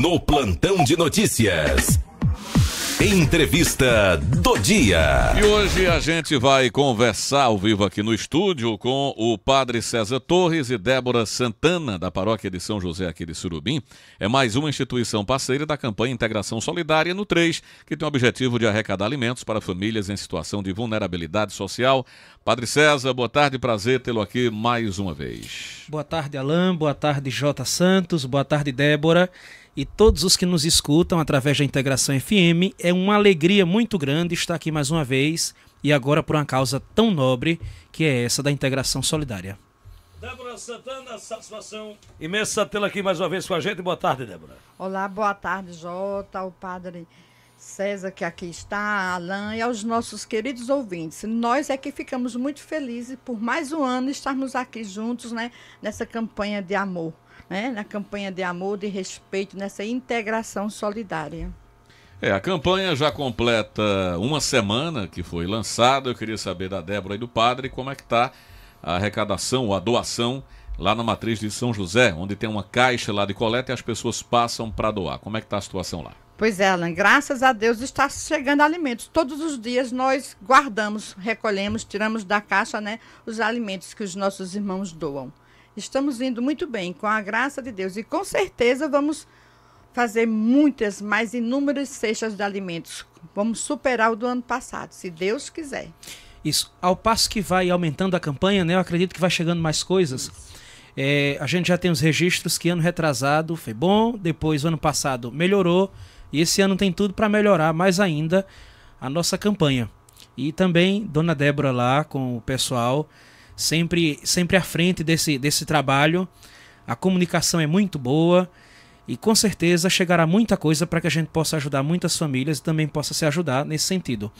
No plantão de notícias. Entrevista do dia. E hoje a gente vai conversar ao vivo aqui no estúdio com o padre César Torres e Débora Santana, da paróquia de São José aqui de Surubim. É mais uma instituição parceira da campanha Integração Solidária no 3, que tem o objetivo de arrecadar alimentos para famílias em situação de vulnerabilidade social. Padre César, boa tarde, prazer tê-lo aqui mais uma vez. Boa tarde, Alain, boa tarde, Jota Santos, boa tarde, Débora e todos os que nos escutam através da Integração FM. É uma alegria muito grande estar aqui mais uma vez e agora por uma causa tão nobre que é essa da integração solidária. Débora Santana, satisfação imensa tê-la aqui mais uma vez com a gente. Boa tarde, Débora. Olá, boa tarde, Jota, o padre César que aqui está, Alain e aos nossos queridos ouvintes. Nós é que ficamos muito felizes por mais um ano estarmos aqui juntos, né, nessa campanha de amor né, na campanha de amor, de respeito, nessa integração solidária. É, a campanha já completa uma semana que foi lançada. Eu queria saber da Débora e do padre como é que está a arrecadação a doação lá na matriz de São José, onde tem uma caixa lá de coleta e as pessoas passam para doar. Como é que está a situação lá? Pois é, Alan, graças a Deus está chegando alimentos. Todos os dias nós guardamos, recolhemos, tiramos da caixa né, os alimentos que os nossos irmãos doam. Estamos indo muito bem, com a graça de Deus. E com certeza vamos fazer muitas, mais inúmeras cestas de alimentos. Vamos superar o do ano passado, se Deus quiser. Isso. Ao passo que vai aumentando a campanha, né, eu acredito que vai chegando mais coisas. É, a gente já tem os registros que ano retrasado foi bom, depois ano passado melhorou, e esse ano tem tudo para melhorar mais ainda a nossa campanha. E também Dona Débora lá com o pessoal sempre, sempre à frente desse, desse trabalho. A comunicação é muito boa e com certeza chegará muita coisa para que a gente possa ajudar muitas famílias e também possa se ajudar nesse sentido.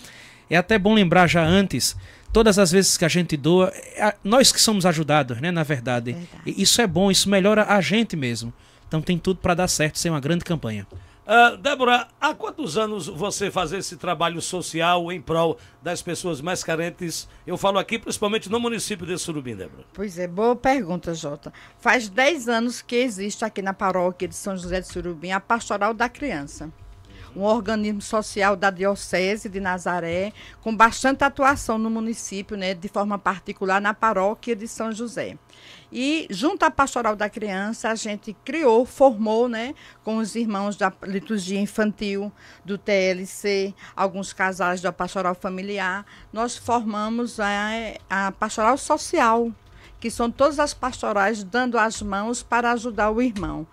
É até bom lembrar já antes, todas as vezes que a gente doa, é nós que somos ajudados, né, na verdade. verdade. Isso é bom, isso melhora a gente mesmo. Então tem tudo para dar certo, ser uma grande campanha. Uh, Débora, há quantos anos você faz esse trabalho social em prol das pessoas mais carentes? Eu falo aqui principalmente no município de Surubim, Débora. Pois é, boa pergunta, Jota. Faz 10 anos que existe aqui na paróquia de São José de Surubim a Pastoral da Criança um organismo social da Diocese de Nazaré, com bastante atuação no município, né, de forma particular na paróquia de São José. E junto à pastoral da criança, a gente criou, formou, né, com os irmãos da liturgia infantil, do TLC, alguns casais da pastoral familiar, nós formamos a, a pastoral social, que são todas as pastorais dando as mãos para ajudar o irmão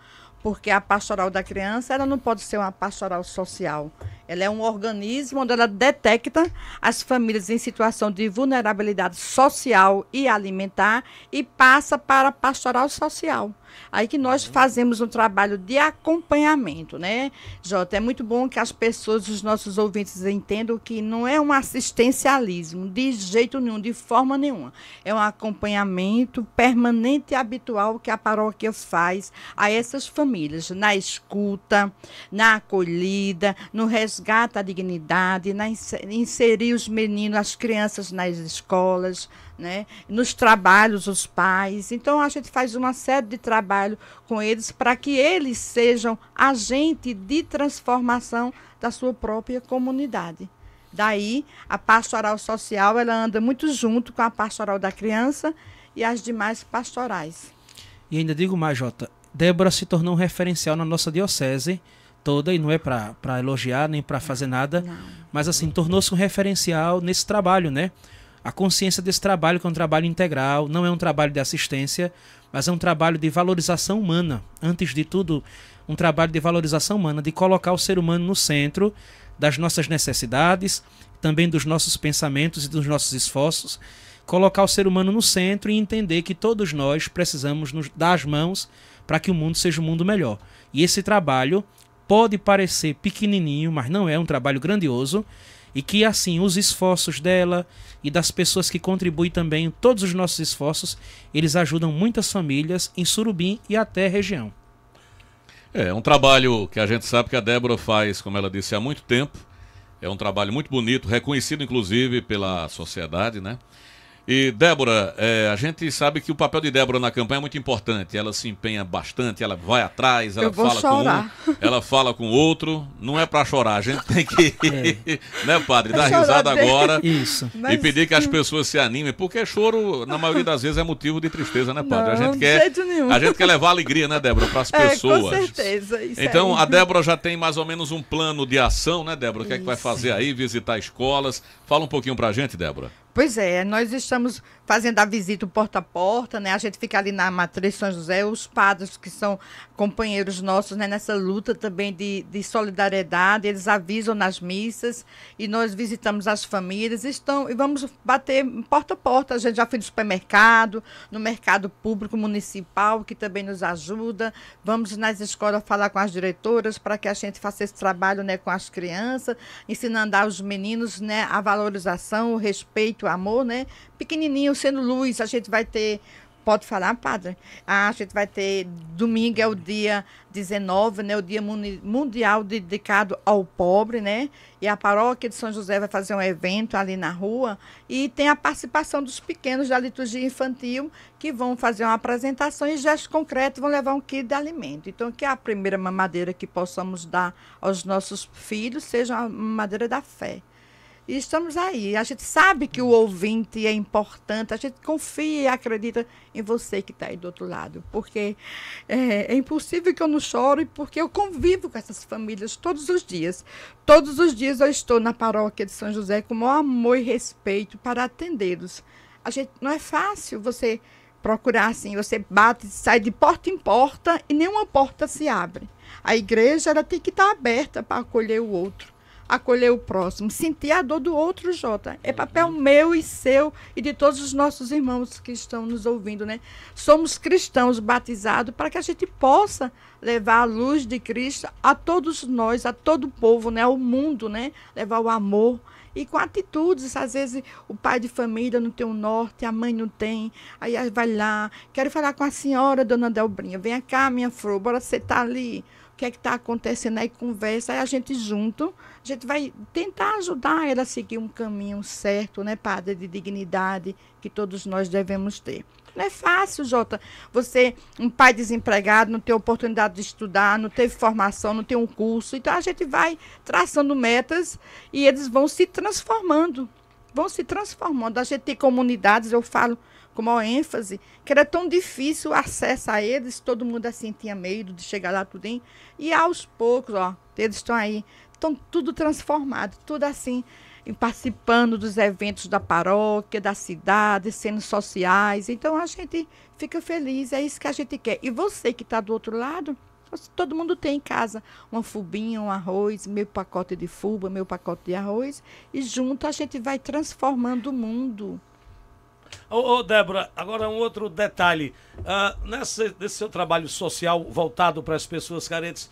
porque a pastoral da criança ela não pode ser uma pastoral social. Ela é um organismo onde ela detecta as famílias em situação de vulnerabilidade social e alimentar e passa para a pastoral social. Aí que nós fazemos um trabalho de acompanhamento, né, Jota? É muito bom que as pessoas, os nossos ouvintes, entendam que não é um assistencialismo, de jeito nenhum, de forma nenhuma. É um acompanhamento permanente e habitual que a paróquia faz a essas famílias, na escuta, na acolhida, no resgate à dignidade, na inserir os meninos, as crianças nas escolas, né? nos trabalhos, os pais. Então, a gente faz uma série de trabalho com eles para que eles sejam agente de transformação da sua própria comunidade. Daí, a pastoral social ela anda muito junto com a pastoral da criança e as demais pastorais. E ainda digo mais, Jota, Débora se tornou um referencial na nossa diocese toda, e não é para elogiar nem para fazer nada, não. mas assim, tornou-se um referencial nesse trabalho, né? a consciência desse trabalho, que é um trabalho integral, não é um trabalho de assistência, mas é um trabalho de valorização humana. Antes de tudo, um trabalho de valorização humana, de colocar o ser humano no centro das nossas necessidades, também dos nossos pensamentos e dos nossos esforços, colocar o ser humano no centro e entender que todos nós precisamos nos dar as mãos para que o mundo seja um mundo melhor. E esse trabalho pode parecer pequenininho, mas não é, é um trabalho grandioso e que assim, os esforços dela e das pessoas que contribuem também, todos os nossos esforços, eles ajudam muitas famílias em Surubim e até região. É, é um trabalho que a gente sabe que a Débora faz, como ela disse, há muito tempo. É um trabalho muito bonito, reconhecido inclusive pela sociedade, né? E Débora, é, a gente sabe que o papel de Débora na campanha é muito importante. Ela se empenha bastante, ela vai atrás, ela fala chorar. com um, ela fala com outro. Não é para chorar, a gente tem que, é. né, padre, é dar risada agora. Isso. Mas... E pedir que as hum. pessoas se animem, porque choro na maioria das vezes é motivo de tristeza, né, padre? Não, a gente quer, a gente quer levar alegria, né, Débora, para as é, pessoas. Com certeza. É então a Débora já tem mais ou menos um plano de ação, né, Débora? O que é que vai fazer aí? Visitar escolas? Fala um pouquinho para a gente, Débora. Pois é, nós estamos fazendo a visita porta a porta, né? A gente fica ali na Matriz São José, os padres que são companheiros nossos né? nessa luta também de, de solidariedade, eles avisam nas missas e nós visitamos as famílias estão e vamos bater porta a porta. A gente já foi no supermercado, no mercado público municipal, que também nos ajuda. Vamos nas escolas falar com as diretoras para que a gente faça esse trabalho né, com as crianças, ensinando aos meninos né, a valorização, o respeito muito amor, né? Pequenininho, sendo luz, a gente vai ter Pode falar, padre? Ah, a gente vai ter. Domingo é o dia 19, né? O dia mundial dedicado ao pobre, né? E a paróquia de São José vai fazer um evento ali na rua. E tem a participação dos pequenos da liturgia infantil, que vão fazer uma apresentação e gestos concretos vão levar um quilo de alimento. Então, que é a primeira mamadeira que possamos dar aos nossos filhos seja a mamadeira da fé e estamos aí. A gente sabe que o ouvinte é importante, a gente confia e acredita em você que está aí do outro lado. Porque é, é, impossível que eu não chore, porque eu convivo com essas famílias todos os dias. Todos os dias eu estou na paróquia de São José com o maior amor e respeito para atendê-los. A gente não é fácil você procurar assim, você bate, sai de porta em porta e nenhuma porta se abre. A igreja ela tem que estar tá aberta para acolher o outro acolher o próximo, sentir a dor do outro, Jota. É papel meu e seu e de todos os nossos irmãos que estão nos ouvindo, né? Somos cristãos batizados para que a gente possa levar a luz de Cristo a todos nós, a todo o povo, né? Ao mundo, né? Levar o amor e com atitudes. Às vezes o pai de família não tem o um norte, a mãe não tem. Aí vai lá, quero falar com a senhora, dona Delbrinha, vem cá, minha flor, bora sentar ali o que é que está acontecendo, aí conversa, aí a gente junto, a gente vai tentar ajudar ela a seguir um caminho certo, né, padre, de dignidade que todos nós devemos ter. Não é fácil, Jota. Você, um pai desempregado, não ter oportunidade de estudar, não teve formação, não tem um curso. Então a gente vai traçando metas e eles vão se transformando. Vão se transformando. A gente tem comunidades, eu falo, com maior ênfase, que era tão difícil o acesso a eles, todo mundo assim tinha medo de chegar lá tudo bem E aos poucos, ó, eles estão aí, estão tudo transformado, tudo assim, participando dos eventos da paróquia, da cidade, sendo sociais. Então a gente fica feliz, é isso que a gente quer. E você que está do outro lado, todo mundo tem em casa uma fubinha, um arroz, meu pacote de fuba, meu pacote de arroz, e junto a gente vai transformando o mundo. Ô, ô Débora, agora um outro detalhe. Uh, nessa, nesse seu trabalho social voltado para as pessoas carentes,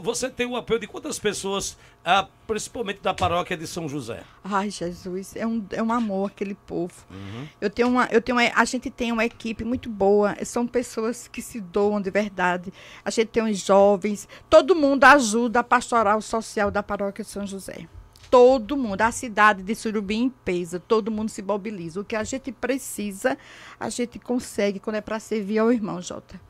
você tem o apoio de quantas pessoas, ah, principalmente da paróquia de São José? Ai, Jesus, é um, é um amor aquele povo. Uhum. Eu tenho uma, eu tenho uma, a gente tem uma equipe muito boa, são pessoas que se doam de verdade. A gente tem uns jovens, todo mundo ajuda a pastoral social da paróquia de São José todo mundo, a cidade de Surubim pesa, todo mundo se mobiliza. O que a gente precisa, a gente consegue quando é para servir ao irmão, Jota.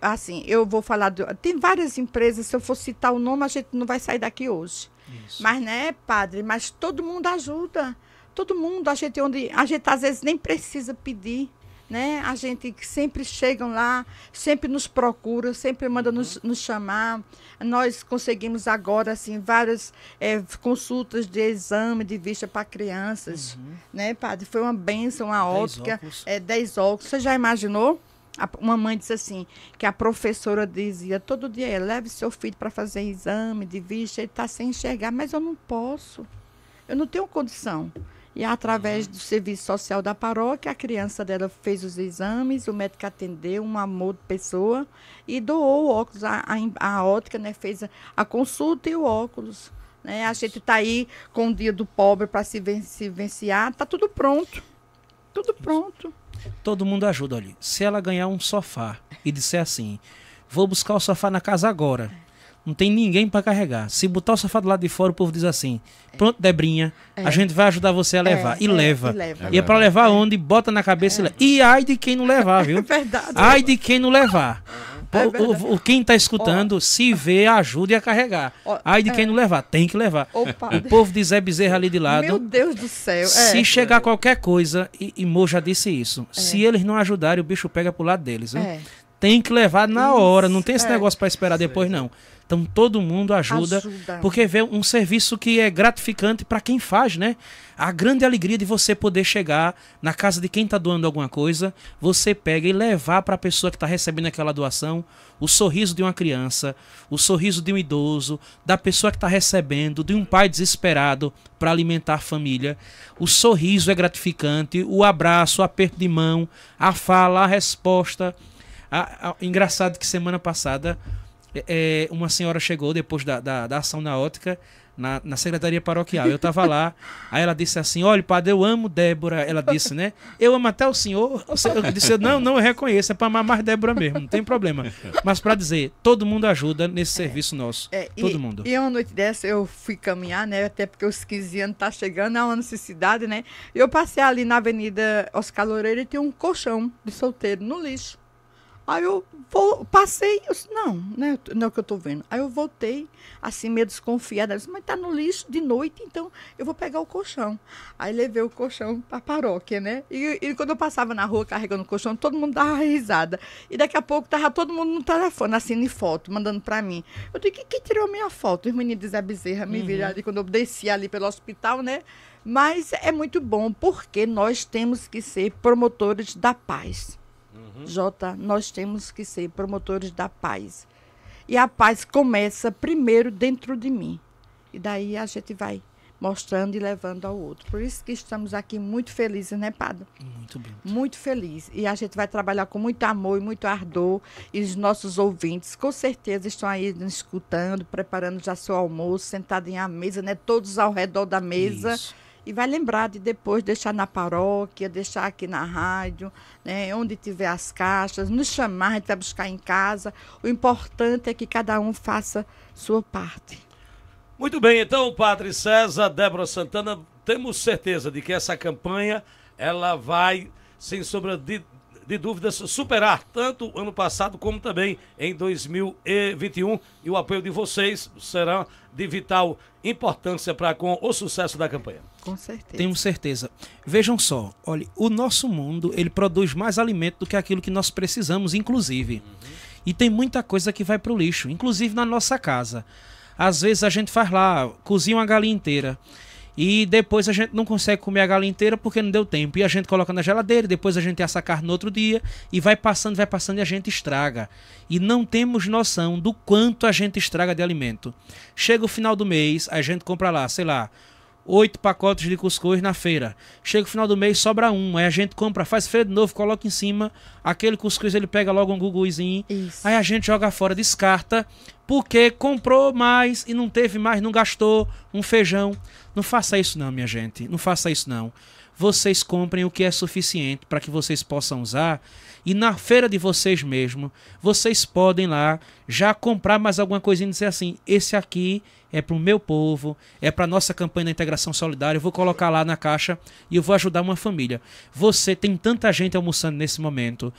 assim, eu vou falar. Do, tem várias empresas, se eu for citar o nome, a gente não vai sair daqui hoje. Isso. Mas, né, padre? Mas todo mundo ajuda. Todo mundo, a gente onde. A gente às vezes nem precisa pedir né? A gente sempre chegam lá, sempre nos procura, sempre manda nos, uhum. nos chamar. Nós conseguimos agora assim várias é, consultas de exame de vista para crianças, uhum. né, padre? Foi uma benção, uma ótica, óculos. é eh, 10 óculos. Você já imaginou? uma mãe disse assim, que a professora dizia todo dia, eh, leve seu filho para fazer exame de vista, ele está sem enxergar, mas eu não posso. Eu não tenho condição. E através do serviço social da paróquia, a criança dela fez os exames, o médico atendeu, um amor de pessoa, e doou o óculos, a, a, a ótica, né? Fez a, a consulta e o óculos. Né? A gente está aí com o dia do pobre para se vivenciar, está tudo pronto. Tudo pronto. Todo mundo ajuda ali. Se ela ganhar um sofá e disser assim, vou buscar o sofá na casa agora não tem ninguém para carregar. Se botar o safado lá de fora, o povo diz assim: pronto, Debrinha, é. a gente vai ajudar você a é, levar. É, e, leva. e leva. E é para é. levar onde? Bota na cabeça e é. leva. E ai de quem não levar, viu? É verdade. Ai de quem não levar. Uhum. O, o, quem está escutando, oh. se vê, ajude a carregar. Oh. Ai de quem não levar, tem que levar. Opa. O povo de Zé Bezerra ali de lado. Meu Deus do céu. Se chegar qualquer coisa, e, e Mo já disse isso, se eles não ajudarem, o bicho pega pro lado deles. Viu? Tem que levar na hora, não tem esse negócio para esperar depois, não. Então todo mundo ajuda, ajuda. porque vê um serviço que é gratificante para quem faz, né? A grande alegria de você poder chegar na casa de quem está doando alguma coisa, você pega e levar para a pessoa que está recebendo aquela doação o sorriso de uma criança, o sorriso de um idoso, da pessoa que está recebendo, de um pai desesperado para alimentar a família. O sorriso é gratificante, o abraço, o aperto de mão, a fala, a resposta. A, a... engraçado que semana passada é, é, uma senhora chegou depois da, da, da ação na ótica na, na, secretaria paroquial. Eu estava lá, aí ela disse assim: Olha, padre, eu amo Débora. Ela disse, né? Eu amo até o senhor. Eu disse: Não, não, eu reconheço, é para amar mais Débora mesmo, não tem problema. Mas para dizer, todo mundo ajuda nesse é. serviço nosso. É, é, todo e, mundo. E uma noite dessa eu fui caminhar, né? Até porque os 15 anos tá chegando, é uma necessidade, né? Eu passei ali na Avenida Oscar Loureiro e tinha um colchão de solteiro no lixo. Aí eu vou, passei, eu disse, não, né, não é o que eu estou vendo. Aí eu voltei, assim, meio desconfiada. Eu disse, mas está no lixo de noite, então eu vou pegar o colchão. Aí levei o colchão para a paróquia, né? E, e, quando eu passava na rua carregando o colchão, todo mundo dava risada. E daqui a pouco estava todo mundo no telefone, assim, em foto, mandando para mim. Eu disse, quem tirou minha foto? Os meninos de Zé Bezerra me uhum. viram ali quando eu desci ali pelo hospital, né? Mas é muito bom, porque nós temos que ser promotores da paz uhum. Jota, nós temos que ser promotores da paz. E a paz começa primeiro dentro de mim. E daí a gente vai mostrando e levando ao outro. Por isso que estamos aqui muito felizes, né, Padre? Muito bem. Muito feliz. E a gente vai trabalhar com muito amor e muito ardor. E os nossos ouvintes, com certeza, estão aí escutando, preparando já seu almoço, sentado em a mesa, né? Todos ao redor da mesa. Isso e vai lembrar de depois deixar na paróquia, deixar aqui na rádio, né, onde tiver as caixas, nos chamar, a gente vai buscar em casa. O importante é que cada um faça sua parte. Muito bem, então, Padre César, Débora Santana, temos certeza de que essa campanha ela vai, sem sombra de de dúvidas superar, tanto ano passado como também em 2021. E o apoio de vocês será de vital importância para com o sucesso da campanha. Com certeza. Tenho certeza. Vejam só, olha, o nosso mundo ele produz mais alimento do que aquilo que nós precisamos, inclusive. Uhum. E tem muita coisa que vai para o lixo, inclusive na nossa casa. Às vezes a gente faz lá, cozinha uma galinha inteira. E depois a gente não consegue comer a galinha inteira porque não deu tempo. E a gente coloca na geladeira, depois a gente assa a carne no outro dia. E vai passando, vai passando e a gente estraga. E não temos noção do quanto a gente estraga de alimento. Chega o final do mês, a gente compra lá, sei lá, oito pacotes de cuscuz na feira. Chega o final do mês, sobra um. Aí a gente compra, faz feira de novo, coloca em cima. Aquele cuscuz ele pega logo um guguizinho Aí a gente joga fora, descarta, porque comprou mais e não teve mais, não gastou um feijão. Não faça isso não, minha gente. Não faça isso não vocês comprem o que é suficiente para que vocês possam usar. E na feira de vocês mesmo, vocês podem lá já comprar mais alguma coisinha e dizer assim: esse aqui é para o meu povo, é para nossa campanha da integração solidária. Eu vou colocar lá na caixa e eu vou ajudar uma família. Você tem tanta gente almoçando nesse momento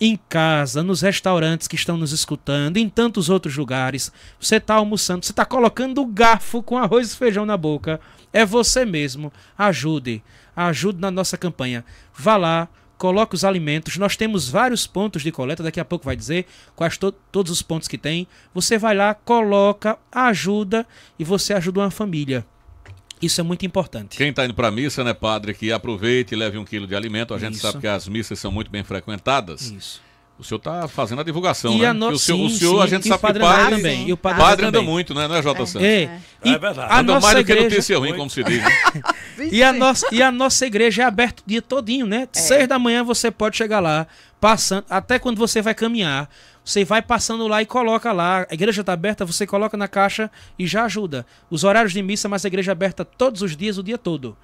em casa, nos restaurantes que estão nos escutando, em tantos outros lugares. Você está almoçando, você está colocando o garfo com arroz e feijão na boca. É você mesmo. Ajude. Ajude na nossa campanha. Vá lá, coloque os alimentos. Nós temos vários pontos de coleta, daqui a pouco vai dizer quais to todos os pontos que tem. Você vai lá, coloca, ajuda e você ajuda uma família. Isso é muito importante. Quem está indo para a missa, né, padre, que aproveite e leve um quilo de alimento. A gente Isso. sabe que as missas são muito bem frequentadas. Isso. O senhor está fazendo a divulgação, e né? A no... o senhor, sim, o senhor sim. a gente sabe que o padre, também. E o padre, padre anda muito, né, não é, JC? É, é. é verdade. Anda mais do que notícia ruim, como se diz. Né? e, a nossa, e a nossa igreja é aberta o dia todinho, né? É. Seis da manhã você pode chegar lá, passando, até quando você vai caminhar. Você vai passando lá e coloca lá. A igreja está aberta, você coloca na caixa e já ajuda. Os horários de missa, mas a igreja é aberta todos os dias, o dia todo.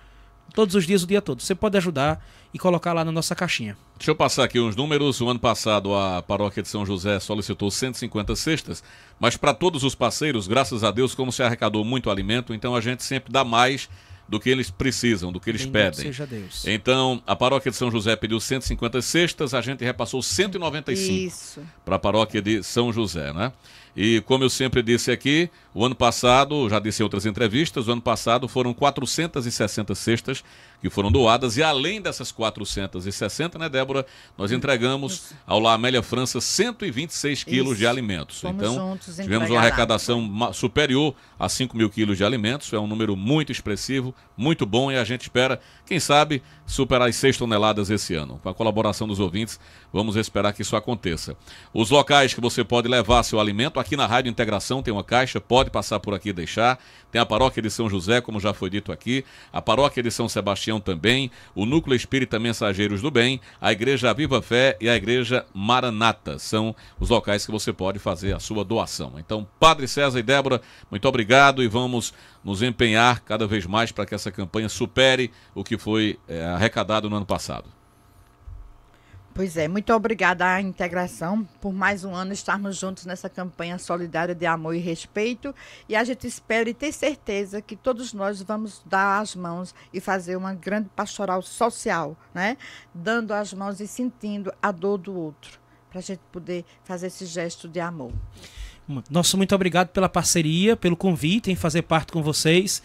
Todos os dias, o dia todo. Você pode ajudar e colocar lá na nossa caixinha. Deixa eu passar aqui uns números. O ano passado, a paróquia de São José solicitou 150 cestas, mas para todos os parceiros, graças a Deus, como se arrecadou muito alimento, então a gente sempre dá mais do que eles precisam, do que eles Bendito pedem. Seja Deus. Então, a paróquia de São José pediu 150 cestas, a gente repassou 195 para a paróquia de São José, né? E como eu sempre disse aqui, o ano passado, já disse em outras entrevistas, o ano passado foram 460 cestas que foram doadas e além dessas 460, né, Débora, nós hum, entregamos ao La Amélia França 126 quilos de alimentos. Fomos então, tivemos uma arrecadação lá. superior a 5 mil quilos de alimentos, é um número muito expressivo, muito bom e a gente espera, quem sabe, superar as 6 toneladas esse ano. Com a colaboração dos ouvintes, vamos esperar que isso aconteça. Os locais que você pode levar seu alimento, aqui na Rádio Integração tem uma caixa, pode passar por aqui e deixar. Tem a paróquia de São José, como já foi dito aqui, a paróquia de São Sebastião também, o Núcleo Espírita Mensageiros do Bem, a Igreja Viva Fé e a Igreja Maranata. São os locais que você pode fazer a sua doação. Então, Padre César e Débora, muito obrigado e vamos nos empenhar cada vez mais para que essa campanha supere o que foi é, arrecadado no ano passado. Pois é, muito obrigada à integração por mais um ano estarmos juntos nessa campanha solidária de amor e respeito. E a gente espera e tem certeza que todos nós vamos dar as mãos e fazer uma grande pastoral social, né? Dando as mãos e sentindo a dor do outro, para a gente poder fazer esse gesto de amor. Nosso muito obrigado pela parceria, pelo convite em fazer parte com vocês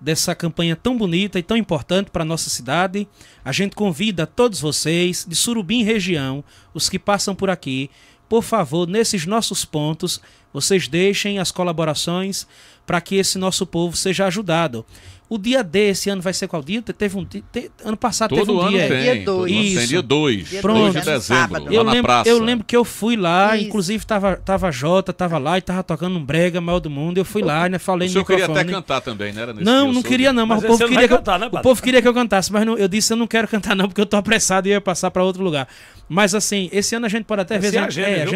dessa campanha tão bonita e tão importante para a nossa cidade. A gente convida todos vocês de Surubim região, os que passam por aqui, por favor, nesses nossos pontos, vocês deixem as colaborações para que esse nosso povo seja ajudado. O dia D esse ano vai ser qual dia? Teve um te, ano passado Todo teve um ano dia. Tem. Dia dois. Isso. Tem dia 2. Pronto. 2 de dezembro, sábado. eu lembro, praça. Eu lembro que eu fui lá, Isso. inclusive tava, tava Jota, tava lá e tava tocando um brega, maior do mundo. Eu fui lá, né, falei o no microfone. queria até cantar também, né? Era nesse não, não queria não, mas, mas o, povo queria que eu, cantar, né, o povo queria que eu cantasse, mas não, eu disse eu não quero cantar não, porque eu tô apressado e ia passar para outro lugar. Mas assim, esse ano a gente pode até ver. É, a gente, a, gente, é, a,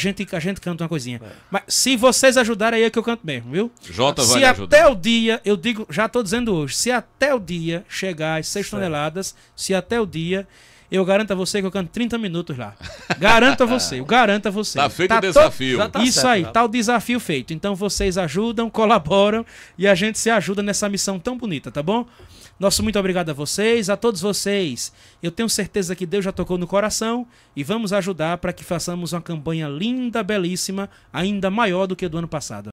gente, a gente canta uma coisinha. É. Mas se vocês ajudarem aí é que eu canto mesmo, viu? Jota vai Se até o dia, eu digo, já estou dizendo hoje, se até o dia chegar às 6 toneladas, se até o dia, eu garanto a você que eu canto 30 minutos lá. Garanto a você, eu garanto a você. Tá feito tá o desafio. Tá, tá Isso certo, aí, tá. tá o desafio feito. Então vocês ajudam, colaboram e a gente se ajuda nessa missão tão bonita, tá bom? Nosso muito obrigado a vocês, a todos vocês. Eu tenho certeza que Deus já tocou no coração e vamos ajudar para que façamos uma campanha linda, belíssima, ainda maior do que a do ano passado.